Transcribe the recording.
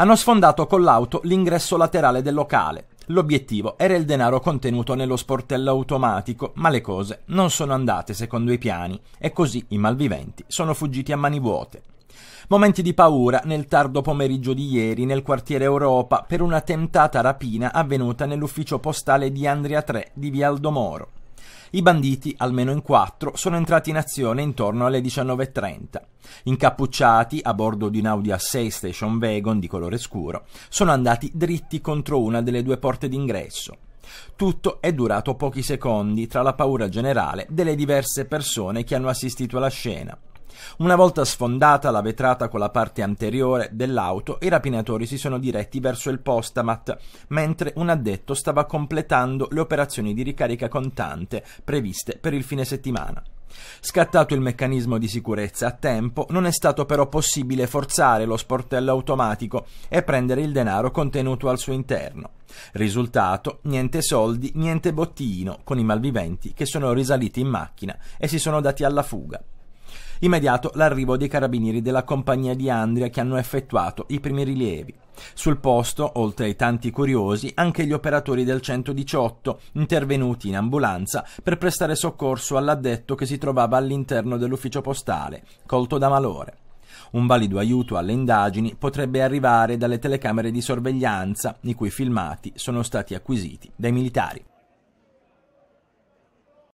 hanno sfondato con l'auto l'ingresso laterale del locale. L'obiettivo era il denaro contenuto nello sportello automatico, ma le cose non sono andate secondo i piani e così i malviventi sono fuggiti a mani vuote. Momenti di paura nel tardo pomeriggio di ieri nel quartiere Europa per una tentata rapina avvenuta nell'ufficio postale di Andria 3 di Via Aldomoro. I banditi, almeno in quattro, sono entrati in azione intorno alle 19.30. Incappucciati a bordo di un Audi A6 Station Wagon di colore scuro, sono andati dritti contro una delle due porte d'ingresso. Tutto è durato pochi secondi tra la paura generale delle diverse persone che hanno assistito alla scena. Una volta sfondata la vetrata con la parte anteriore dell'auto, i rapinatori si sono diretti verso il postamat, mentre un addetto stava completando le operazioni di ricarica contante previste per il fine settimana. Scattato il meccanismo di sicurezza a tempo, non è stato però possibile forzare lo sportello automatico e prendere il denaro contenuto al suo interno. Risultato, niente soldi, niente bottino, con i malviventi che sono risaliti in macchina e si sono dati alla fuga. Immediato l'arrivo dei carabinieri della compagnia di Andria che hanno effettuato i primi rilievi. Sul posto, oltre ai tanti curiosi, anche gli operatori del 118, intervenuti in ambulanza per prestare soccorso all'addetto che si trovava all'interno dell'ufficio postale, colto da malore. Un valido aiuto alle indagini potrebbe arrivare dalle telecamere di sorveglianza, i cui filmati sono stati acquisiti dai militari.